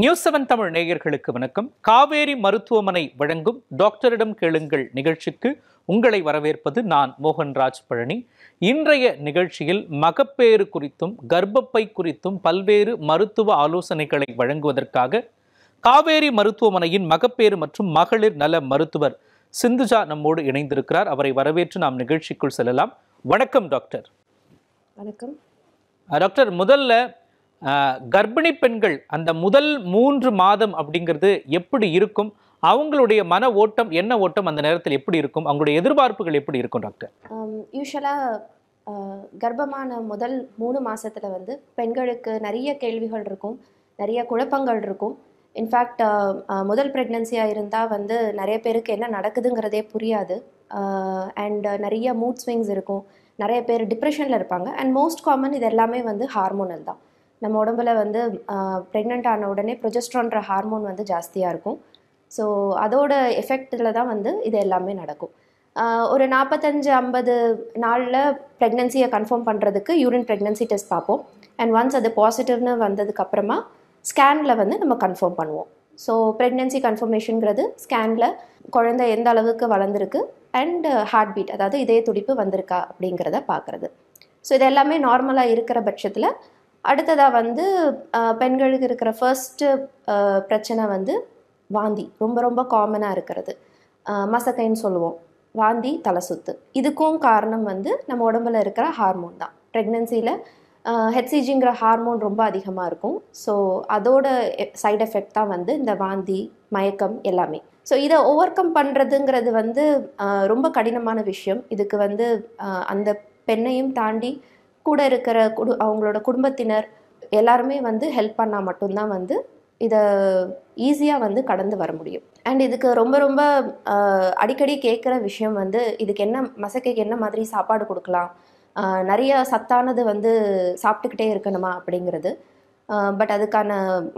news seven Tamil நேயர்களுக்கு வணக்கம் காவேரி மருத்துவமனை வழங்கும் டாக்டரிடம் கேளுங்கள் நிகழ்ச்சிக்கு உங்களை வரவேற்பது நான் மோகன்ராஜ் பழனி இன்றைய நிகழ்ச்சியில் மகப்பேறு குறித்தும் கர்ப்பப்பை குறித்தும் பல்வேறு மருத்துவ ஆலோசனைகளை வழங்குவதற்காக காவேரி மருத்துவமனையின் மகப்பேறு மற்றும் மகளிர் நல மருத்துவர் சிந்துஜா நம்மோடு இணைந்திருக்கிறார் அவரை வரவேற்று நாம் நிகழ்ச்சிக்குள் செல்லலாம் வணக்கம் டாக்டர் வணக்கம் டாக்டர் முதல்ல கர்ப்பிணி பெண்கள் அந்த முதல் மூன்று மாதம் அப்படிங்கிறது எப்படி இருக்கும் அவங்களுடைய மன ஓட்டம் என்ன ஓட்டம் அந்த நேரத்தில் எப்படி இருக்கும் அவங்களுடைய எதிர்பார்ப்புகள் எப்படி இருக்கும் டாக்டர் யூஸ்வலாக கர்ப்பமான முதல் மூணு மாதத்தில் வந்து பெண்களுக்கு நிறைய கேள்விகள் இருக்கும் நிறைய குழப்பங்கள் இருக்கும் இன்ஃபேக்ட் முதல் ப்ரெக்னென்சியாக இருந்தால் வந்து நிறைய பேருக்கு என்ன நடக்குதுங்கிறதே புரியாது அண்ட் நிறைய மூட் ஸ்விங்ஸ் இருக்கும் நிறைய பேர் டிப்ரெஷனில் இருப்பாங்க அண்ட் மோஸ்ட் காமன் இது எல்லாமே வந்து ஹார்மோனல் தான் நம்ம உடம்புல வந்து ப்ரெக்னென்ட் ஆன உடனே ப்ரொஜெஸ்ட்ரான்ற ஹார்மோன் வந்து ஜாஸ்தியாக இருக்கும் ஸோ அதோட எஃபெக்டில் தான் வந்து இது எல்லாமே நடக்கும் ஒரு நாற்பத்தஞ்சு ஐம்பது நாளில் ப்ரெக்னென்சியை கன்ஃபார்ம் பண்ணுறதுக்கு யூரின் ப்ரெக்னென்சி டெஸ்ட் பார்ப்போம் அண்ட் ஒன்ஸ் அது பாசிட்டிவ்னு வந்ததுக்கப்புறமா ஸ்கேனில் வந்து நம்ம கன்ஃபார்ம் பண்ணுவோம் ஸோ ப்ரெக்னென்சி கன்ஃபர்மேஷனுங்கிறது ஸ்கேனில் குழந்தை எந்த அளவுக்கு வளர்ந்துருக்கு அண்ட் ஹார்ட் பீட் அதாவது இதய துடிப்பு வந்திருக்கா அப்படிங்கிறத பார்க்குறது ஸோ இது எல்லாமே நார்மலாக இருக்கிற பட்சத்தில் அடுத்ததாக வந்து பெண்களுக்கு இருக்கிற ஃபர்ஸ்ட்டு பிரச்சனை வந்து வாந்தி ரொம்ப ரொம்ப காமனாக இருக்கிறது மசக்கைன்னு சொல்லுவோம் வாந்தி தலை சுத்து இதுக்கும் காரணம் வந்து நம்ம உடம்புல இருக்கிற ஹார்மோன் தான் ப்ரெக்னென்சியில் ஹெச்சிஜிங்கிற ஹார்மோன் ரொம்ப அதிகமாக இருக்கும் ஸோ அதோட சைட் எஃபெக்ட் தான் வந்து இந்த வாந்தி மயக்கம் எல்லாமே ஸோ இதை ஓவர் கம் பண்ணுறதுங்கிறது வந்து ரொம்ப கடினமான விஷயம் இதுக்கு வந்து அந்த பெண்ணையும் தாண்டி கூட இருக்கிற குடு அவங்களோட குடும்பத்தினர் எல்லாருமே வந்து ஹெல்ப் பண்ணால் மட்டும்தான் வந்து இதை ஈஸியாக வந்து கடந்து வர முடியும் அண்ட் இதுக்கு ரொம்ப ரொம்ப அடிக்கடி கேட்குற விஷயம் வந்து இதுக்கு என்ன மசக்கைக்கு என்ன மாதிரி சாப்பாடு கொடுக்கலாம் நிறைய சத்தானது வந்து சாப்பிட்டுக்கிட்டே இருக்கணுமா அப்படிங்கிறது பட் அதுக்கான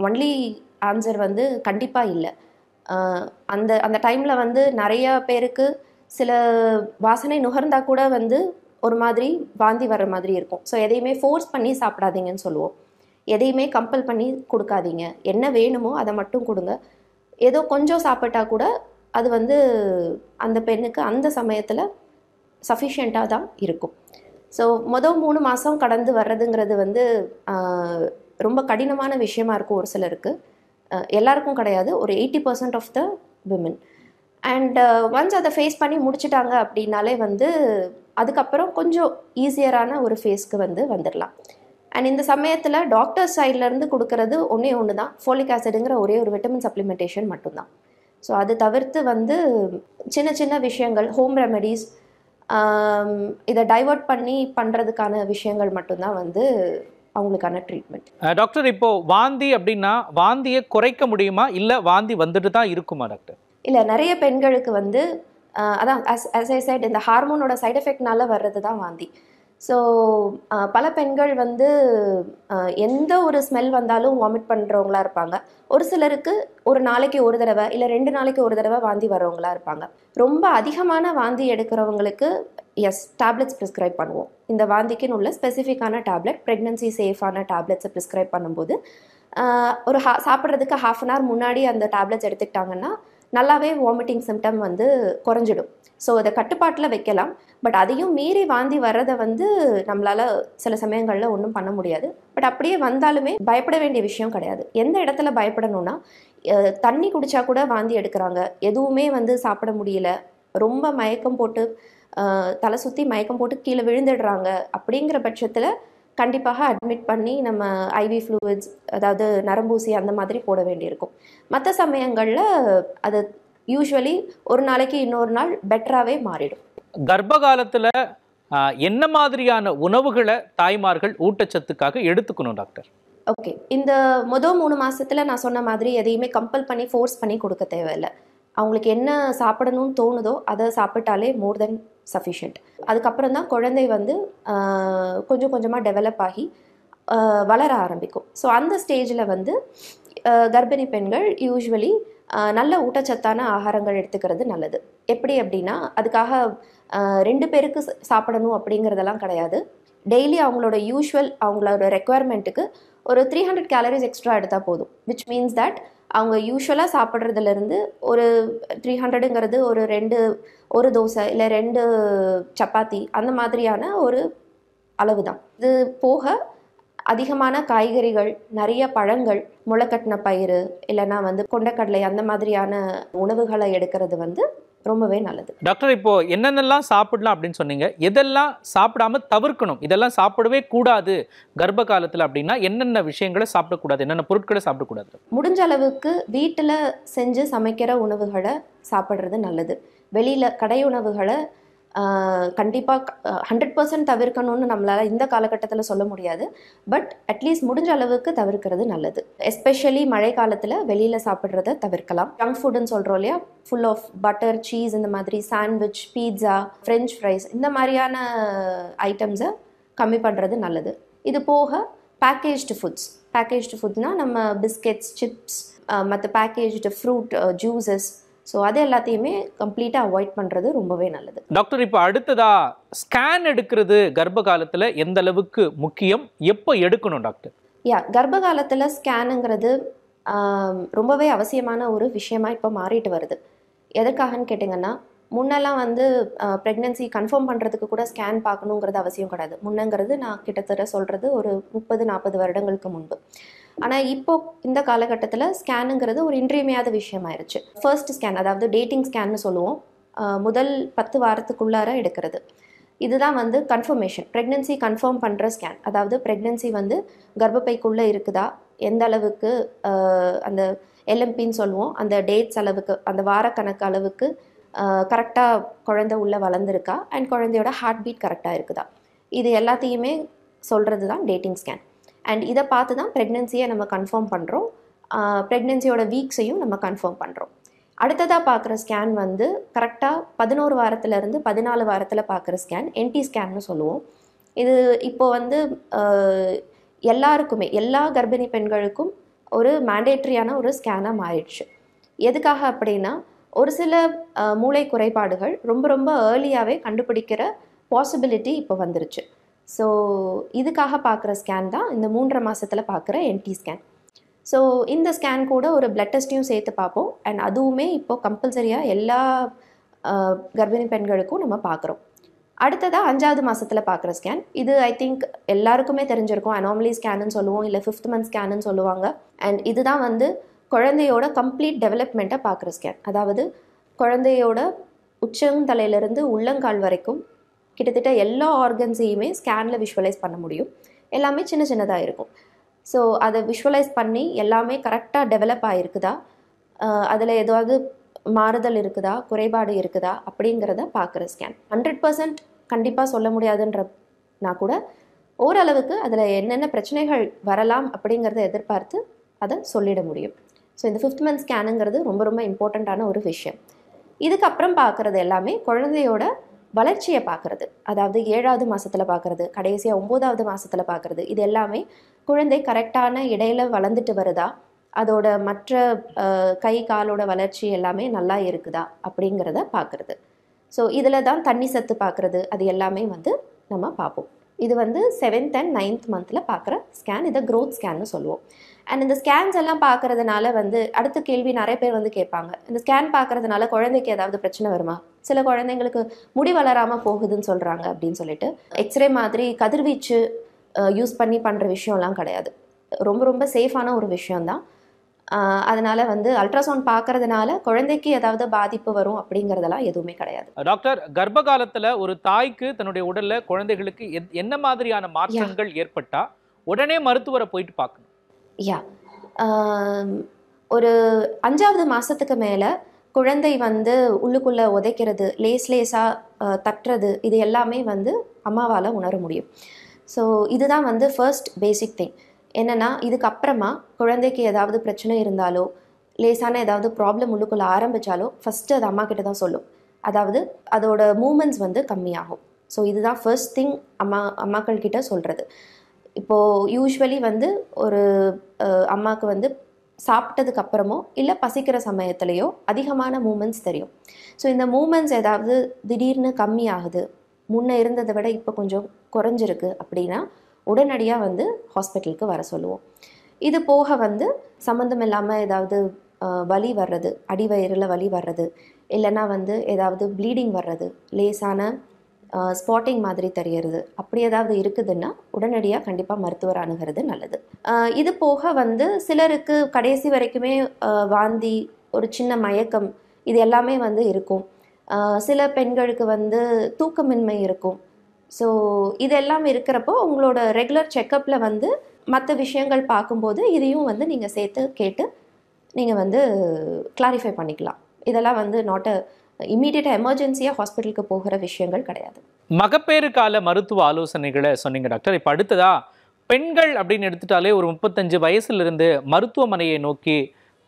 ஒன்லி ஆன்சர் வந்து கண்டிப்பாக இல்லை அந்த அந்த டைமில் வந்து நிறைய பேருக்கு சில வாசனை நுகர்ந்தால் கூட வந்து ஒரு மாதிரி வாந்தி வர்ற மாதிரி இருக்கும் ஸோ எதையுமே ஃபோர்ஸ் பண்ணி சாப்பிடாதீங்கன்னு சொல்லுவோம் எதையுமே கம்பல் பண்ணி கொடுக்காதீங்க என்ன வேணுமோ அதை மட்டும் கொடுங்க ஏதோ கொஞ்சம் சாப்பிட்டா கூட அது வந்து அந்த பெண்ணுக்கு அந்த சமயத்தில் சஃபிஷியண்ட்டாக தான் இருக்கும் ஸோ மொதல் மூணு மாதம் கடந்து வர்றதுங்கிறது வந்து ரொம்ப கடினமான விஷயமா இருக்கும் ஒரு சிலருக்கு எல்லாருக்கும் கிடையாது ஒரு eighty percent of the women and once uh, அதை ஃபேஸ் பண்ணி முடிச்சிட்டாங்க அப்படின்னாலே வந்து அதுக்கப்புறம் கொஞ்சம் ஈஸியரான ஒரு ஃபேஸ்க்கு வந்து வந்துடலாம் அண்ட் இந்த சமயத்தில் டாக்டர் சைட்லேருந்து கொடுக்கறது ஒன்றே ஒன்று தான் ஃபோலிக் ஆசிடுங்கிற ஒரே ஒரு விட்டமின் சப்ளிமெண்டேஷன் மட்டும்தான் ஸோ அது தவிர்த்து வந்து சின்ன சின்ன விஷயங்கள் ஹோம் ரெமெடிஸ் um, இதை டைவர்ட் பண்ணி பண்ணுறதுக்கான விஷயங்கள் மட்டும்தான் வந்து அவங்களுக்கான ட்ரீட்மெண்ட் டாக்டர் இப்போது வாந்தி அப்படின்னா வாந்தியை குறைக்க முடியுமா இல்லை வாந்தி வந்துட்டு தான் இருக்குமா டாக்டர் இல்லை நிறைய பெண்களுக்கு வந்து அதான் அஸ் அஸ் ஐ சைட் இந்த ஹார்மோனோட சைட் எஃபெக்ட்னால வர்றது தான் வாந்தி ஸோ பல பெண்கள் வந்து எந்த ஒரு ஸ்மெல் வந்தாலும் வாமிட் பண்ணுறவங்களா இருப்பாங்க ஒரு சிலருக்கு ஒரு நாளைக்கு ஒரு தடவை இல்லை ரெண்டு நாளைக்கு ஒரு தடவை வாந்தி வர்றவங்களா இருப்பாங்க ரொம்ப அதிகமான வாந்தி எடுக்கிறவங்களுக்கு எஸ் டேப்லெட்ஸ் ப்ரிஸ்கிரைப் பண்ணுவோம் இந்த வாந்திக்குன்னு உள்ள ஸ்பெசிஃபிக்கான டேப்லெட் ப்ரெக்னன்சி சேஃபான டேப்லெட்ஸை ப்ரிஸ்கிரைப் பண்ணும்போது ஒரு ஹா சாப்பிட்றதுக்கு ஹாஃப் அன் ஹவர் முன்னாடி அந்த டேப்லெட்ஸ் எடுத்துக்கிட்டாங்கன்னா நல்லாவே வாமிட்டிங் சிம்டம் வந்து குறைஞ்சிடும் ஸோ அதை கட்டுப்பாட்டில் வைக்கலாம் பட் அதையும் மீறி வாந்தி வர்றதை வந்து நம்மளால் சில சமயங்களில் ஒன்றும் பண்ண முடியாது பட் அப்படியே வந்தாலுமே பயப்பட வேண்டிய விஷயம் கிடையாது எந்த இடத்துல பயப்படணும்னா தண்ணி குடித்தா கூட வாந்தி எடுக்கிறாங்க எதுவுமே வந்து சாப்பிட முடியல ரொம்ப மயக்கம் போட்டு தலை சுற்றி மயக்கம் போட்டு கீழே விழுந்துடுறாங்க அப்படிங்கிற பட்சத்தில் கண்டிப்பாக அட்மிட் பண்ணி நம்ம ஐவி ஃப்ளூவிட்ஸ் அதாவது நரம்பூசி அந்த மாதிரி போட வேண்டியிருக்கும் மற்ற சமயங்களில் அது யூஸ்வலி ஒரு நாளைக்கு இன்னொரு நாள் பெட்டராகவே மாறிடும் கர்ப்ப காலத்தில் என்ன மாதிரியான உணவுகளை தாய்மார்கள் ஊட்டச்சத்துக்காக எடுத்துக்கணும் டாக்டர் ஓகே இந்த முதல் மூணு மாதத்தில் நான் சொன்ன மாதிரி எதையுமே கம்பல் பண்ணி ஃபோர்ஸ் பண்ணி கொடுக்க தேவையில்லை அவங்களுக்கு என்ன சாப்பிடணும்னு தோணுதோ அதை சாப்பிட்டாலே மோர் தென் சஃபிஷியன்ட் அதுக்கப்புறம் தான் குழந்தை வந்து கொஞ்சம் கொஞ்சமாக டெவலப் ஆகி வளர ஆரம்பிக்கும் ஸோ அந்த ஸ்டேஜில் வந்து கர்ப்பிணி பெண்கள் யூஸ்வலி நல்ல ஊட்டச்சத்தான ஆகாரங்கள் எடுத்துக்கிறது நல்லது எப்படி அப்படின்னா அதுக்காக ரெண்டு பேருக்கு சாப்பிடணும் அப்படிங்கிறதெல்லாம் கிடையாது டெய்லி அவங்களோட யூஷுவல் அவங்களோட ரெக்குவயர்மெண்ட்டுக்கு ஒரு த்ரீ ஹண்ட்ரட் கேலரிஸ் எக்ஸ்ட்ரா எடுத்தால் போதும் விச் மீன்ஸ் தட் அவங்க யூஸ்வலாக சாப்பிட்றதுலேருந்து ஒரு த்ரீ ஹண்ட்ரடுங்கிறது ஒரு ரெண்டு ஒரு தோசை இல்லை ரெண்டு சப்பாத்தி அந்த மாதிரியான ஒரு அளவு தான் இது போக அதிகமான காய்கறிகள் நிறைய பழங்கள் முளைக்கட்டின பயிர் இல்லைன்னா வந்து கொண்டக்கடலை அந்த மாதிரியான உணவுகளை எடுக்கிறது வந்து ரொம்பவே நல்லது டாக்டர் இப்போ என்னென்னலாம் சாப்பிடலாம் அப்படின்னு சொன்னீங்க எதெல்லாம் சாப்பிடாம தவிர்க்கணும் இதெல்லாம் சாப்பிடவே கூடாது கர்ப்ப காலத்தில் அப்படின்னா என்னென்ன விஷயங்களை சாப்பிடக்கூடாது என்னென்ன பொருட்களை சாப்பிடக்கூடாது முடிஞ்ச அளவுக்கு வீட்டில் செஞ்சு சமைக்கிற உணவுகளை சாப்பிட்றது நல்லது வெளியில் கடை உணவுகளை கண்டிப்பாக ஹண்ட்ரட் பர்சன்ட் தவிர்க்கணும்னு நம்மளால் இந்த காலகட்டத்தில் சொல்ல முடியாது பட் அட்லீஸ்ட் முடிஞ்ச அளவுக்கு தவிர்க்கிறது நல்லது எஸ்பெஷலி மழை காலத்தில் வெளியில் சாப்பிட்றத தவிர்க்கலாம் ஜங்க் ஃபுட்டுன்னு சொல்கிறோம் இல்லையா ஃபுல் ஆஃப் பட்டர் சீஸ் இந்த மாதிரி சாண்ட்விச் பீட்சா ஃப்ரெஞ்ச் ஃப்ரைஸ் இந்த மாதிரியான ஐட்டம்ஸை கம்மி பண்ணுறது நல்லது இது போக பேக்கேஜ்டு ஃபுட்ஸ் பேக்கேஜ்டு ஃபுட்னால் நம்ம பிஸ்கெட்ஸ் சிப்ஸ் மற்ற பேக்கேஜ்டு ஃப்ரூட் ஜூஸஸ் ஸோ அது எல்லாத்தையுமே கம்ப்ளீட்டாக அவாய்ட் பண்ணுறது ரொம்பவே நல்லது டாக்டர் இப்போ அடுத்ததாக ஸ்கேன் எடுக்கிறது கர்ப்ப காலத்தில் எந்த அளவுக்கு முக்கியம் எப்போ எடுக்கணும் டாக்டர் யா கர்ப்ப காலத்தில் ஸ்கேனுங்கிறது ரொம்பவே அவசியமான ஒரு விஷயமாக இப்போ மாறிட்டு வருது எதற்காகன்னு கேட்டிங்கன்னா முன்னெல்லாம் வந்து ப்ரெக்னென்சி கன்ஃபார்ம் பண்ணுறதுக்கு கூட ஸ்கேன் பார்க்கணுங்கிறது அவசியம் கிடையாது முன்னங்கிறது நான் கிட்டத்தட்ட சொல்கிறது ஒரு முப்பது நாற்பது வருடங்களுக்கு முன்பு ஆனால் இப்போ இந்த காலகட்டத்தில் ஸ்கேனுங்கிறது ஒரு இன்றியமையாத விஷயம் ஆயிடுச்சு ஃபர்ஸ்ட் ஸ்கேன் அதாவது டேட்டிங் ஸ்கேன்னு சொல்லுவோம் முதல் பத்து வாரத்துக்குள்ளார எடுக்கிறது இதுதான் வந்து கன்ஃபர்மேஷன் ப்ரெக்னென்சி கன்ஃபார்ம் பண்ணுற ஸ்கேன் அதாவது ப்ரெக்னென்சி வந்து கர்ப்பப்பைக்குள்ளே இருக்குதா எந்த அளவுக்கு அந்த எல்எம்பின்னு சொல்லுவோம் அந்த டேட்ஸ் அளவுக்கு அந்த வாரக்கணக்கு அளவுக்கு கரெக்டாக குழந்தை உள்ளே வளர்ந்துருக்கா அண்ட் குழந்தையோட ஹார்ட் பீட் கரெக்டாக இருக்குதா இது எல்லாத்தையுமே சொல்கிறது தான் டேட்டிங் ஸ்கேன் அண்ட் இதை பார்த்து தான் ப்ரெக்னென்சியை நம்ம கன்ஃபார்ம் பண்ணுறோம் ப்ரெக்னென்சியோட வீக்ஸையும் நம்ம கன்ஃபார்ம் பண்ணுறோம் அடுத்ததாக பார்க்குற ஸ்கேன் வந்து கரெக்டாக பதினோரு வாரத்துலேருந்து பதினாலு வாரத்தில் பார்க்குற ஸ்கேன் என்டி ஸ்கேன்னு சொல்லுவோம் இது இப்போ வந்து எல்லாருக்குமே எல்லா கர்ப்பிணி பெண்களுக்கும் ஒரு மேண்டேட்ரியான ஒரு ஸ்கேனாக மாறிடுச்சு எதுக்காக அப்படின்னா ஒரு சில மூளை குறைபாடுகள் ரொம்ப ரொம்ப ஏர்லியாகவே கண்டுபிடிக்கிற பாசிபிலிட்டி இப்போ வந்துருச்சு ஸோ இதுக்காக பார்க்குற ஸ்கேன் தான் இந்த மூன்றரை மாதத்தில் பார்க்குற என்டி ஸ்கேன் ஸோ இந்த ஸ்கேன் கூட ஒரு பிளட் டெஸ்ட்டையும் சேர்த்து பார்ப்போம் அண்ட் அதுவுமே இப்போது கம்பல்சரியாக எல்லா கர்ப்பிணி பெண்களுக்கும் நம்ம பார்க்குறோம் அடுத்ததாக அஞ்சாவது மாதத்தில் பார்க்குற ஸ்கேன் இது ஐ திங்க் எல்லாருக்குமே தெரிஞ்சிருக்கும் அனாமலி ஸ்கேனுன்னு சொல்லுவோம் இல்லை ஃபிஃப்த் மந்த் ஸ்கேனுன்னு சொல்லுவாங்க அண்ட் இதுதான் வந்து குழந்தையோட கம்ப்ளீட் டெவலப்மெண்ட்டை பார்க்குற ஸ்கேன் அதாவது குழந்தையோட உச்சங்கலையிலேருந்து உள்ளங்கால் வரைக்கும் கிட்டத்தட்ட எல்லா ஆர்கன்ஸையுமே ஸ்கேனில் விஷுவலைஸ் பண்ண முடியும் எல்லாமே சின்ன சின்னதாக இருக்கும் ஸோ அதை விஷுவலைஸ் பண்ணி எல்லாமே கரெக்டாக டெவலப் ஆகிருக்குதா அதில் ஏதாவது மாறுதல் இருக்குதா குறைபாடு இருக்குதா அப்படிங்கிறத பார்க்குற ஸ்கேன் ஹண்ட்ரட் பர்சன்ட் கண்டிப்பாக சொல்ல முடியாதுன்றனா கூட ஓரளவுக்கு அதில் என்னென்ன பிரச்சனைகள் வரலாம் அப்படிங்கிறத எதிர்பார்த்து அதை சொல்லிட முடியும் ஸோ இந்த ஃபிஃப்த் மந்த் ஸ்கேனுங்கிறது ரொம்ப ரொம்ப இம்பார்ட்டண்ட்டான ஒரு விஷயம் இதுக்கப்புறம் பார்க்குறது எல்லாமே குழந்தையோட வளர்ச்சியை பார்க்குறது அதாவது ஏழாவது மாதத்தில் பார்க்குறது கடைசியாக ஒம்போதாவது மாதத்தில் பார்க்குறது இது எல்லாமே குழந்தை கரெக்டான இடையில வளர்ந்துட்டு வருதா அதோட மற்ற கை காலோட வளர்ச்சி எல்லாமே நல்லா இருக்குதா அப்படிங்கிறத பார்க்குறது ஸோ இதில் தான் தண்ணி சத்து பார்க்குறது அது எல்லாமே வந்து நம்ம பார்ப்போம் இது வந்து செவன்த் அண்ட் நைன்த் மந்தில் பார்க்குற ஸ்கேன் இதை க்ரோத் ஸ்கேன்னு சொல்லுவோம் அண்ட் இந்த ஸ்கேன்ஸ் எல்லாம் பார்க்குறதுனால வந்து அடுத்த கேள்வி நிறைய பேர் வந்து கேட்பாங்க இந்த ஸ்கேன் பார்க்குறதுனால குழந்தைக்கு ஏதாவது பிரச்சனை வருமா சில குழந்தைங்களுக்கு முடி வளராமல் போகுதுன்னு சொல்கிறாங்க அப்படின்னு சொல்லிட்டு எக்ஸ்ரே மாதிரி கதிர்வீச்சு யூஸ் பண்ணி பண்ணுற விஷயம்லாம் கிடையாது ரொம்ப ரொம்ப சேஃபான ஒரு விஷயம்தான் அதனால் வந்து அல்ட்ராசவுண்ட் பார்க்கறதுனால குழந்தைக்கு ஏதாவது பாதிப்பு வரும் அப்படிங்கிறதெல்லாம் எதுவுமே கிடையாது டாக்டர் கர்ப்ப காலத்துல ஒரு தாய்க்கு தன்னுடைய உடலில் குழந்தைகளுக்கு என்ன மாதிரியான மாற்றங்கள் ஏற்பட்டால் உடனே மருத்துவரை போயிட்டு பார்க்கணும் யா ஒரு அஞ்சாவது மாதத்துக்கு மேலே குழந்தை வந்து உள்ளுக்குள்ளே உதைக்கிறது லேஸ் லேஸாக தட்டுறது இது எல்லாமே வந்து அம்மாவால் உணர முடியும் ஸோ இதுதான் வந்து ஃபர்ஸ்ட் பேசிக் திங் என்னென்னா இதுக்கப்புறமா குழந்தைக்கு ஏதாவது பிரச்சனை இருந்தாலோ லேசான ஏதாவது ப்ராப்ளம் உள்ளுக்குள்ளே ஆரம்பித்தாலோ ஃபஸ்ட்டு அது அம்மா கிட்ட தான் சொல்லும் அதாவது அதோட மூமெண்ட்ஸ் வந்து கம்மியாகும் ஸோ இதுதான் ஃபர்ஸ்ட் திங் அம்மா அம்மாக்கள் கிட்ட சொல்கிறது இப்போது யூஸ்வலி வந்து ஒரு அம்மாவுக்கு வந்து சாப்பிட்டதுக்கு அப்புறமோ இல்லை பசிக்கிற சமயத்துலேயோ அதிகமான மூமெண்ட்ஸ் தெரியும் ஸோ இந்த மூமெண்ட்ஸ் ஏதாவது திடீர்னு கம்மியாகுது முன்னே இருந்ததை விட இப்போ கொஞ்சம் குறைஞ்சிருக்கு அப்படின்னா உடனடியாக வந்து ஹாஸ்பிட்டலுக்கு வர சொல்லுவோம் இது போக வந்து சம்மந்தம் இல்லாமல் ஏதாவது வலி வர்றது அடிவயிறில் வலி வர்றது இல்லைனா வந்து ஏதாவது ப்ளீடிங் வர்றது லேசான ஸ்பாட்டிங் மாதிரி தெரியறது அப்படி ஏதாவது இருக்குதுன்னா உடனடியாக கண்டிப்பாக மருத்துவர் அணுகிறது நல்லது இது போக வந்து சிலருக்கு கடைசி வரைக்குமே வாந்தி ஒரு சின்ன மயக்கம் இது எல்லாமே வந்து இருக்கும் சில பெண்களுக்கு வந்து தூக்கமின்மை இருக்கும் ஸோ இதெல்லாம் இருக்கிறப்போ உங்களோட ரெகுலர் செக்கப்பில் வந்து மற்ற விஷயங்கள் பார்க்கும்போது இதையும் வந்து நீங்கள் சேர்த்து கேட்டு நீங்கள் வந்து கிளாரிஃபை பண்ணிக்கலாம் இதெல்லாம் வந்து நாட் அ இம்மீடியட்டாக எமர்ஜென்சியாக ஹாஸ்பிட்டலுக்கு போகிற விஷயங்கள் கிடையாது மகப்பேறு கால மருத்துவ ஆலோசனைகளை சொன்னீங்க டாக்டர் இப்போ அடுத்ததா பெண்கள் அப்படின்னு எடுத்துட்டாலே ஒரு முப்பத்தஞ்சு வயசுலேருந்து மருத்துவமனையை நோக்கி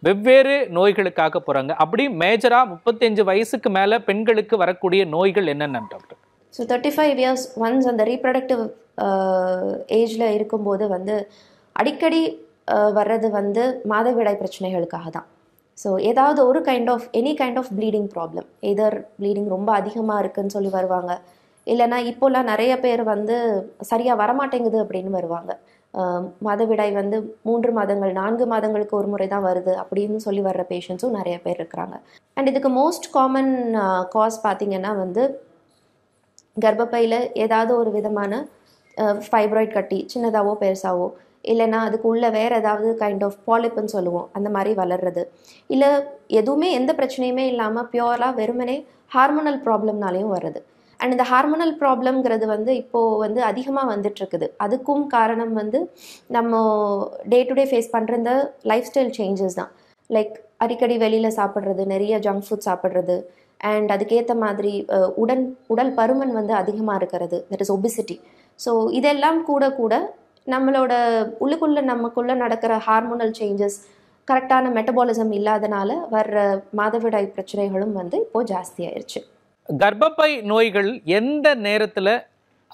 வெவ்வேறு நோய்களுக்காக போகிறாங்க அப்படி மேஜராக முப்பத்தஞ்சு வயசுக்கு மேலே பெண்களுக்கு வரக்கூடிய நோய்கள் என்னென்ன doctor so thirty five years once அந்த ரீப்ரடக்டிவ் ஏஜில் uh, இருக்கும்போது வந்து அடிக்கடி uh, வர்றது வந்து மாதவிடாய் பிரச்சனைகளுக்காக தான் ஸோ ஏதாவது ஒரு kind of any kind of bleeding problem either bleeding ரொம்ப அதிகமாக இருக்குதுன்னு சொல்லி வருவாங்க இல்லைனா இப்போல்லாம் நிறைய பேர் வந்து சரியாக வரமாட்டேங்குது அப்படின்னு வருவாங்க um, மாதவிடாய் வந்து மூன்று மாதங்கள் நான்கு மாதங்களுக்கு ஒரு முறை தான் வருது அப்படின்னு சொல்லி வர்ற பேஷண்ட்ஸும் நிறைய பேர் இருக்கிறாங்க அண்ட் இதுக்கு மோஸ்ட் காமன் காஸ் uh, பார்த்திங்கன்னா வந்து கர்ப்பப்பையில் ஏதாவது ஒரு விதமான ஃபைப்ராய்ட் கட்டி சின்னதாகவோ பெருசாகவோ இல்லைனா அதுக்கு வேறு ஏதாவது கைண்ட் ஆஃப் பாலிப்புன்னு சொல்லுவோம் அந்த மாதிரி வளர்றது இல்லை எதுவுமே எந்த பிரச்சனையுமே இல்லாமல் பியூராக வெறுமனே ஹார்மோனல் ப்ராப்ளம்னாலையும் வருது அண்ட் இந்த ஹார்மோனல் ப்ராப்ளம்ங்கிறது வந்து இப்போது வந்து அதிகமாக வந்துட்டுருக்குது அதுக்கும் காரணம் வந்து நம்ம டே டு டே ஃபேஸ் பண்ணுற இந்த லைஃப் ஸ்டைல் சேஞ்சஸ் தான் லைக் அடிக்கடி வெளியில் சாப்பிட்றது நிறைய ஜங்க் ஃபுட் சாப்பிட்றது அண்ட் அதுக்கேற்ற மாதிரி உடன் உடல் பருமன் வந்து அதிகமாக இருக்கிறது தட் இஸ் ஒபிசிட்டி ஸோ இதெல்லாம் கூட கூட நம்மளோட உள்ளுக்குள்ளே நமக்குள்ளே நடக்கிற ஹார்மோனல் சேஞ்சஸ் கரெக்டான மெட்டபாலிசம் இல்லாதனால வர்ற மாதவிடாய் பிரச்சனைகளும் வந்து இப்போது ஜாஸ்தி ஆயிடுச்சு கர்ப்பப்பை நோய்கள் எந்த நேரத்தில்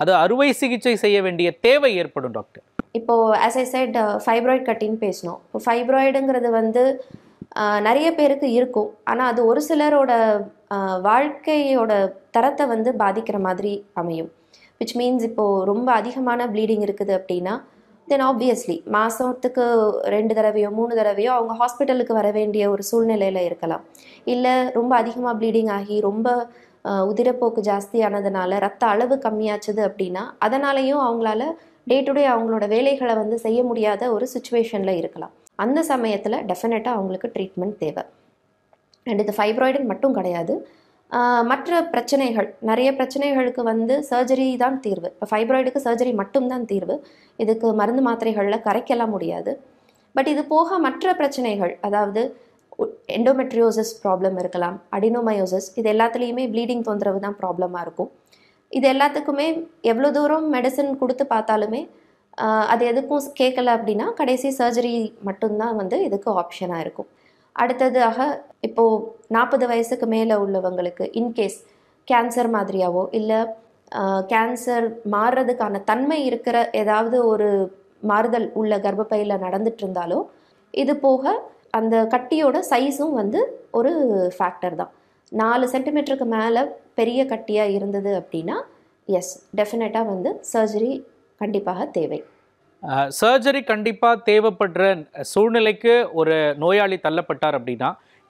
அது அறுவை சிகிச்சை செய்ய வேண்டிய தேவை ஏற்படும் டாக்டர் இப்போது ஆஸ் ஐ சைட் ஃபைப்ராய்டு கட்டின்னு பேசினோம் இப்போ ஃபைப்ராய்டுங்கிறது வந்து நிறைய பேருக்கு இருக்கும் ஆனால் அது ஒரு சிலரோட வாழ்க்கையோட தரத்தை வந்து பாதிக்கிற மாதிரி அமையும் விச் மீன்ஸ் இப்போது ரொம்ப அதிகமான ப்ளீடிங் இருக்குது அப்படின்னா தென் ஆப்வியஸ்லி மாதத்துக்கு ரெண்டு தடவையோ மூணு தடவையோ அவங்க ஹாஸ்பிட்டலுக்கு வர வேண்டிய ஒரு சூழ்நிலையில் இருக்கலாம் இல்லை ரொம்ப அதிகமாக ப்ளீடிங் ஆகி ரொம்ப உதிரப்போக்கு ஜாஸ்தியானதுனால ரத்த அளவு கம்மியாச்சுது அப்படின்னா அதனாலையும் அவங்களால டே டு டே அவங்களோட வேலைகளை வந்து செய்ய முடியாத ஒரு சுச்சுவேஷனில் இருக்கலாம் அந்த சமயத்தில் டெஃபினட்டாக அவங்களுக்கு ட்ரீட்மெண்ட் தேவை அண்ட் இது ஃபைப்ராய்டுன்னு மட்டும் கிடையாது மற்ற பிரச்சனைகள் நிறைய பிரச்சனைகளுக்கு வந்து சர்ஜரி தான் தீர்வு இப்போ ஃபைப்ராய்டுக்கு சர்ஜரி மட்டும்தான் தீர்வு இதுக்கு மருந்து மாத்திரைகளில் கரைக்கலாம் முடியாது பட் இது போக மற்ற பிரச்சனைகள் அதாவது எண்டோமெட்ரியோசிஸ் ப்ராப்ளம் இருக்கலாம் அடினோமயோசிஸ் இது எல்லாத்துலேயுமே ப்ளீடிங் தொந்தரவு தான் ப்ராப்ளமாக இருக்கும் இது எல்லாத்துக்குமே எவ்வளோ தூரம் மெடிசன் கொடுத்து பார்த்தாலுமே அது எதுக்கும் கேட்கல அப்படின்னா கடைசி சர்ஜரி மட்டும்தான் வந்து இதுக்கு ஆப்ஷனாக இருக்கும் அடுத்ததாக இப்போது நாற்பது வயசுக்கு மேலே உள்ளவங்களுக்கு இன்கேஸ் கேன்சர் மாதிரியாவோ இல்லை கேன்சர் மாறுறதுக்கான தன்மை இருக்கிற ஏதாவது ஒரு மாறுதல் உள்ள கர்ப்பப்பையில் நடந்துட்டு இருந்தாலோ இது போக அந்த கட்டியோட சைஸும் வந்து ஒரு ஃபேக்டர் தான் நாலு சென்டிமீட்டருக்கு மேலே பெரிய கட்டியாக இருந்தது அப்படின்னா எஸ் டெஃபினட்டாக வந்து சர்ஜரி கண்டிப்பாக தேவை சர்ஜரி கண்டிப்பாக தேவைப்படுற சூழ்நிலைக்கு ஒரு நோயாளி தள்ளப்பட்டார் அப்படின்னா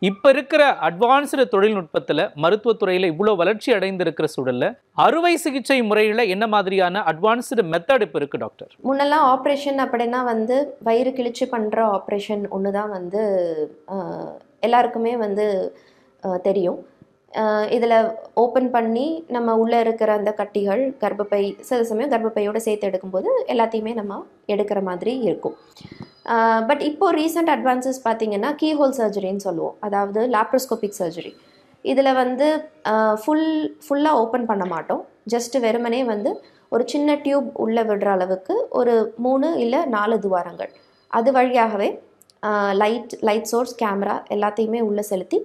இப்போ இருக்கிற அட்வான்ஸ்டு தொழில்நுட்பத்தில் மருத்துவத்துறையில் இவ்வளோ வளர்ச்சி அடைந்திருக்கிற சூழலில் அறுவை சிகிச்சை முறையில் என்ன மாதிரியான அட்வான்ஸ்டு மெத்தட் இப்போ இருக்குது டாக்டர் முன்னெல்லாம் ஆப்ரேஷன் அப்படின்னா வந்து வயிறு கிழிச்சு பண்ணுற ஆப்ரேஷன் ஒன்று தான் வந்து எல்லாருக்குமே வந்து தெரியும் இதில் ஓப்பன் பண்ணி நம்ம உள்ளே இருக்கிற அந்த கட்டிகள் கர்ப்பப்பை சில சமயம் கர்ப்பப்பையோடு சேர்த்து எடுக்கும்போது எல்லாத்தையுமே நம்ம எடுக்கிற மாதிரி இருக்கும் பட் இப்போது ரீசெண்ட் அட்வான்சஸ் பார்த்திங்கன்னா கீஹோல் சர்ஜரின்னு சொல்லுவோம் அதாவது லாப்ரோஸ்கோபிக் சர்ஜரி இதில் வந்து ஃபுல் ஃபுல்லாக ஓப்பன் பண்ண மாட்டோம் ஜஸ்ட் வெறுமனே வந்து ஒரு சின்ன டியூப் உள்ளே விடுற அளவுக்கு ஒரு மூணு இல்லை நாலு துவாரங்கள் அது வழியாகவே லைட் லைட் சோர்ஸ் கேமரா எல்லாத்தையுமே உள்ளே செலுத்தி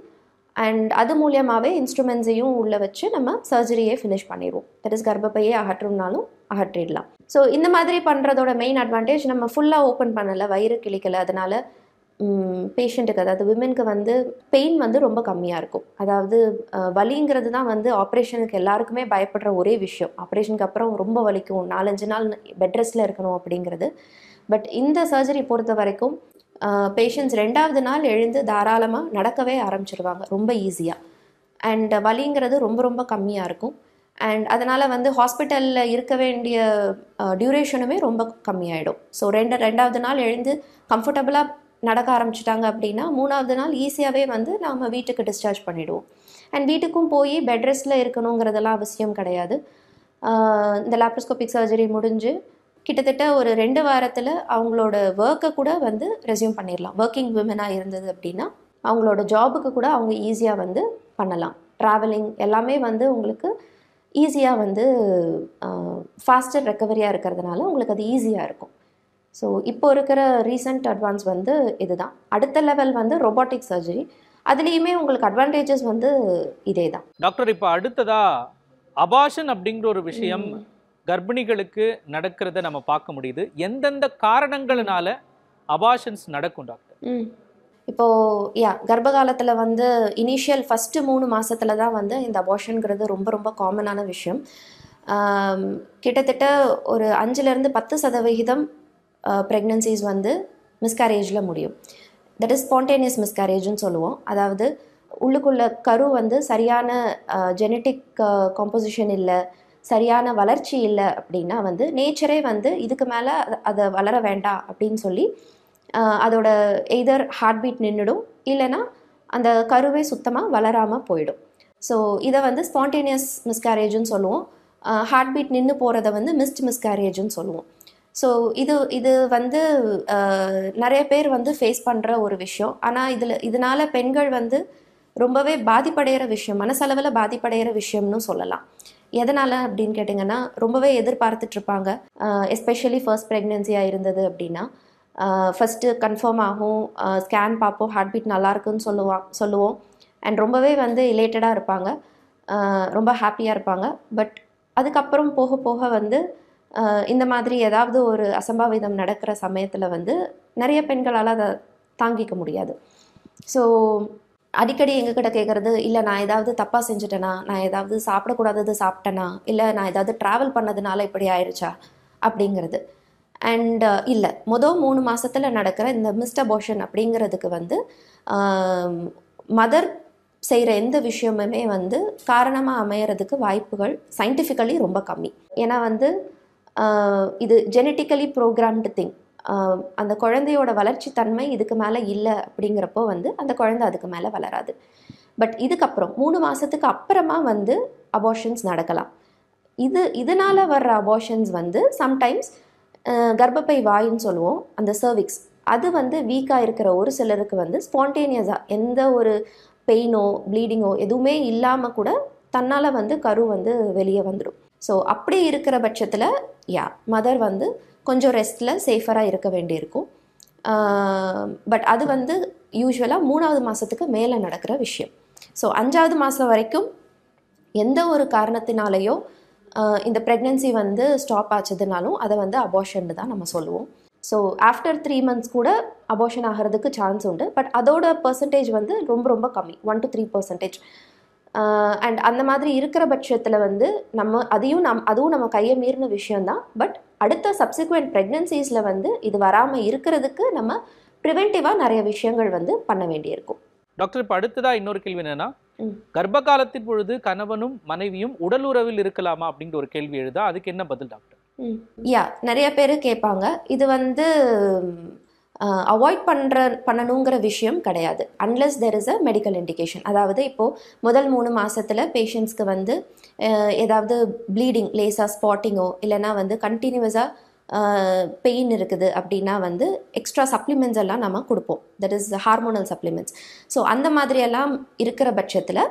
அண்ட் அது மூலியமாகவே இன்ஸ்ட்ருமெண்ட்ஸையும் உள்ளே வச்சு நம்ம சர்ஜரியை ஃபினிஷ் பண்ணிடுவோம் இஸ் கர்ப்பப்பையே அகற்றும்னாலும் அகற்றிடலாம் ஸோ இந்த மாதிரி பண்ணுறதோட மெயின் அட்வான்டேஜ் நம்ம ஃபுல்லாக ஓப்பன் பண்ணலை வயிறு கிழிக்கலை அதனால் பேஷண்ட்டுக்கு அதாவது விமனுக்கு வந்து பெயின் வந்து ரொம்ப கம்மியாக இருக்கும் அதாவது வலிங்கிறது தான் வந்து ஆப்ரேஷனுக்கு எல்லாருக்குமே பயப்படுற ஒரே விஷயம் ஆப்ரேஷனுக்கு அப்புறம் ரொம்ப வலிக்கும் நாலஞ்சு நாள் பெட் ரெஸ்ட்டில் இருக்கணும் அப்படிங்கிறது பட் இந்த சர்ஜரி பொறுத்த வரைக்கும் பேஷண்ட்ஸ் ரெண்டாவது நாள் எழுந்து தாராளமாக நடக்கவே ஆரம்பிச்சிடுவாங்க ரொம்ப ஈஸியாக அண்ட் வலிங்கிறது ரொம்ப ரொம்ப கம்மியாக இருக்கும் அண்ட் அதனால் வந்து ஹாஸ்பிட்டலில் இருக்க வேண்டிய டியூரேஷனுமே ரொம்ப கம்மியாயிடும் ஸோ ரெண்டு ரெண்டாவது நாள் எழுந்து கம்ஃபர்டபுளாக நடக்க ஆரம்பிச்சிட்டாங்க அப்படின்னா மூணாவது நாள் ஈஸியாகவே வந்து நாம் வீட்டுக்கு டிஸ்சார்ஜ் பண்ணிவிடுவோம் அண்ட் வீட்டுக்கும் போய் பெட் ரெஸ்ட்டில் இருக்கணுங்கிறதெல்லாம் அவசியம் கிடையாது இந்த லாப்ரோஸ்கோபிக் சர்ஜரி முடிஞ்சு கிட்டத்தட்ட ஒரு ரெண்டு வாரத்தில் அவங்களோட ஒர்க்கை கூட வந்து ரெசியூம் பண்ணிடலாம் ஒர்க்கிங் விமனாக இருந்தது அப்படின்னா அவங்களோட ஜாபுக்கு கூட அவங்க ஈஸியாக வந்து பண்ணலாம் ட்ராவலிங் எல்லாமே வந்து உங்களுக்கு ஈஸியாக வந்து ஃபாஸ்டர் ரெக்கவரியாக இருக்கிறதுனால உங்களுக்கு அது ஈஸியாக இருக்கும் ஸோ இப்போ இருக்கிற ரீசெண்ட் அட்வான்ஸ் வந்து இதுதான் அடுத்த லெவல் வந்து ரொபோட்டிக் சர்ஜரி அதுலேயுமே உங்களுக்கு அட்வான்டேஜஸ் வந்து இதே தான் டாக்டர் இப்போ அடுத்ததாக அபாஷன் அப்படிங்கிற ஒரு விஷயம் கர்ப்பிணிகளுக்கு நடக்கிறத நம்ம பார்க்க முடியுது எந்தெந்த காரணங்கள்னால அபாஷன்ஸ் நடக்கும் டாக்டர் இப்போ யா கர்ப்ப காலத்தில் வந்து இனிஷியல் ஃபஸ்ட்டு மூணு மாதத்துல தான் வந்து இந்த அபாஷனுங்கிறது ரொம்ப ரொம்ப காமனான விஷயம் கிட்டத்தட்ட ஒரு அஞ்சுலேருந்து பத்து சதவிகிதம் ப்ரெக்னன்சிஸ் வந்து மிஸ்கேரேஜில் முடியும் தட் இஸ் ஸ்பான்டேனியஸ் மிஸ்கேரேஜ்னு சொல்லுவோம் அதாவது உள்ளுக்குள்ள கரு வந்து சரியான ஜெனட்டிக் காம்போசிஷன் இல்லை சரியான வளர்ச்சி இல்லை அப்படின்னா வந்து நேச்சரே வந்து இதுக்கு மேலே அதை வளர வேண்டாம் அப்படின்னு சொல்லி அதோட எய்தர் ஹார்ட் பீட் நின்றுடும் இல்லைன்னா அந்த கருவே சுத்தமாக வளராமல் போயிடும் ஸோ இதை வந்து ஸ்பான்டேனியஸ் மிஸ்கேரேஜுன்னு சொல்லுவோம் ஹார்ட் பீட் நின்று போகிறத வந்து மிஸ்ட் மிஸ்கேரேஜுன்னு சொல்லுவோம் ஸோ இது இது வந்து நிறைய பேர் வந்து ஃபேஸ் பண்ணுற ஒரு விஷயம் ஆனால் இதில் இதனால் பெண்கள் வந்து ரொம்பவே பாதிப்படைகிற விஷயம் மனசளவில் பாதிப்படைகிற விஷயம்னு சொல்லலாம் எதனால் அப்படின்னு கேட்டிங்கன்னா ரொம்பவே எதிர்பார்த்துட்ருப்பாங்க எஸ்பெஷலி ஃபர்ஸ்ட் ப்ரெக்னென்சியாக இருந்தது அப்படின்னா ஃபஸ்ட்டு கன்ஃபார்ம் ஆகும் ஸ்கேன் பார்ப்போம் ஹார்ட் பீட் நல்லாயிருக்குன்னு சொல்லுவான் சொல்லுவோம் அண்ட் ரொம்பவே வந்து ரிலேட்டடாக இருப்பாங்க ரொம்ப ஹாப்பியாக இருப்பாங்க பட் அதுக்கப்புறம் போக போக வந்து இந்த மாதிரி ஏதாவது ஒரு அசம்பாவிதம் நடக்கிற சமயத்தில் வந்து நிறைய பெண்களால் அதை தாங்கிக்க முடியாது ஸோ அடிக்கடி எங்ககிட்ட கேட்குறது இல்லை நான் ஏதாவது தப்பாக செஞ்சுட்டேனா நான் ஏதாவது சாப்பிடக்கூடாதது சாப்பிட்டேனா இல்லை நான் ஏதாவது ட்ராவல் பண்ணதுனால இப்படி ஆயிடுச்சா அப்படிங்கிறது அண்ட் இல்லை மொதல் மூணு மாதத்தில் நடக்கிற இந்த மிஸ்டபோஷன் அப்படிங்கிறதுக்கு வந்து மதர் செய்கிற எந்த விஷயமுமே வந்து காரணமாக அமையறதுக்கு வாய்ப்புகள் சயின்டிஃபிக்கலி ரொம்ப கம்மி ஏன்னா வந்து இது ஜெனட்டிக்கலி ப்ரோக்ராம்டு திங் அந்த குழந்தையோட வளர்ச்சி தன்மை இதுக்கு மேலே இல்லை அப்படிங்கிறப்போ வந்து அந்த குழந்தை அதுக்கு மேலே வளராது பட் இதுக்கப்புறம் மூணு மாதத்துக்கு அப்புறமா வந்து அபார்ஷன்ஸ் நடக்கலாம் இது இதனால் வர்ற அபார்ஷன்ஸ் வந்து சம்டைம்ஸ் கர்ப்பப்பை வாயின்னு சொல்லுவோம் அந்த சர்விக்ஸ் அது வந்து வீக்காக இருக்கிற ஒரு சிலருக்கு வந்து ஸ்பான்டேனியஸாக எந்த ஒரு பெயினோ ப்ளீடிங்கோ எதுவுமே இல்லாமல் கூட தன்னால் வந்து கரு வந்து வெளியே வந்துடும் ஸோ அப்படி இருக்கிற பட்சத்தில் யா மதர் வந்து கொஞ்சம் ரெஸ்ட்டில் சேஃபராக இருக்க வேண்டியிருக்கும் பட் அது வந்து யூஸ்வலாக மூணாவது மாதத்துக்கு மேலே நடக்கிற விஷயம் ஸோ அஞ்சாவது மாதம் வரைக்கும் எந்த ஒரு காரணத்தினாலேயோ இந்த ப்ரெக்னென்சி வந்து ஸ்டாப் ஆச்சதுனாலும் அதை வந்து அபார்ஷன் தான் நம்ம சொல்லுவோம் ஸோ ஆஃப்டர் த்ரீ மந்த்ஸ் கூட அபார்ஷன் ஆகிறதுக்கு சான்ஸ் உண்டு பட் அதோட பர்சன்டேஜ் வந்து ரொம்ப ரொம்ப கம்மி one to three percentage and அந்த மாதிரி இருக்கிற பட்சத்தில் வந்து நம்ம அதையும் நம் அதுவும் நம்ம கையை மீறின விஷயந்தான் பட் அடுத்த சப்சிக்வெண்ட் ப்ரெக்னன்சிஸில் வந்து இது வராமல் இருக்கிறதுக்கு நம்ம ப்ரிவென்டிவாக நிறைய விஷயங்கள் வந்து பண்ண வேண்டியிருக்கும் டாக்டர் இப்போ அடுத்ததாக இன்னொரு கேள்வி என்னென்னா கர்ப்ப காலத்தின் பொழுது கணவனும் மனைவியும் உடல் உறவில் இருக்கலாமா அப்படிங்கிற ஒரு கேள்வி எழுதா அதுக்கு என்ன பதில் டாக்டர் யா நிறைய பேர் கேட்பாங்க இது வந்து அவாய்ட் பண்ணுற பண்ணணுங்கிற விஷயம் கிடையாது unless there is a medical indication அதாவது இப்போது முதல் மூணு மாதத்தில் பேஷண்ட்ஸ்க்கு வந்து ஏதாவது ப்ளீடிங் லேஸாக ஸ்பாட்டிங்கோ இல்லைனா வந்து கண்டினியூவஸாக பெயின் இருக்குது அப்படின்னா வந்து எக்ஸ்ட்ரா சப்ளிமெண்ட்ஸ் எல்லாம் நம்ம கொடுப்போம் that is hormonal supplements so அந்த மாதிரியெல்லாம் இருக்கிற பட்சத்தில்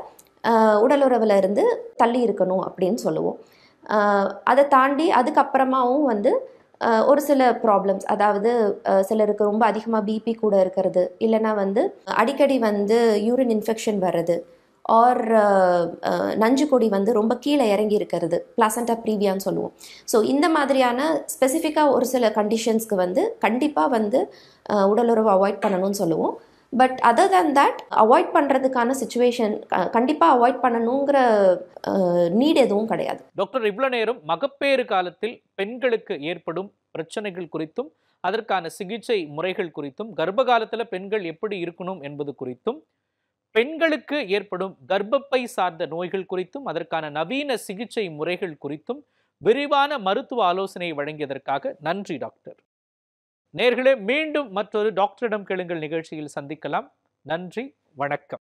உடலுறவில் இருந்து தள்ளி இருக்கணும் அப்படின்னு சொல்லுவோம் அதை தாண்டி அதுக்கப்புறமாவும் வந்து ஒரு சில ப்ராப்ளம்ஸ் அதாவது சிலருக்கு ரொம்ப அதிகமாக பிபி கூட இருக்கிறது இல்லைனா வந்து அடிக்கடி வந்து யூரின் இன்ஃபெக்ஷன் வர்றது ஆர் நஞ்சு கொடி வந்து ரொம்ப கீழே இறங்கி இருக்கிறது பிளாசண்டா ப்ரீவியான்னு சொல்லுவோம் ஸோ இந்த மாதிரியான ஸ்பெசிஃபிக்காக ஒரு சில கண்டிஷன்ஸ்க்கு வந்து கண்டிப்பாக வந்து உடலுறவு அவாய்ட் பண்ணணும்னு சொல்லுவோம் but other than that avoid பண்ணுறதுக்கான சுச்சுவேஷன் கண்டிப்பாக அவாய்ட் பண்ணணுங்கிற நீட் எதுவும் கிடையாது டாக்டர் இவ்வளோ நேரம் மகப்பேறு காலத்தில் பெண்களுக்கு ஏற்படும் பிரச்சனைகள் குறித்தும் அதற்கான சிகிச்சை முறைகள் குறித்தும் கர்ப்ப காலத்தில் பெண்கள் எப்படி இருக்கணும் என்பது குறித்தும் பெண்களுக்கு ஏற்படும் கர்ப்பப்பை சார்ந்த நோய்கள் குறித்தும் அதற்கான நவீன சிகிச்சை முறைகள் குறித்தும் விரிவான மருத்துவ ஆலோசனை வழங்கியதற்காக நன்றி டாக்டர் நேர்களே மீண்டும் மற்றொரு டாக்டரிடம் கேளுங்கள் நிகழ்ச்சியில் சந்திக்கலாம் நன்றி வணக்கம்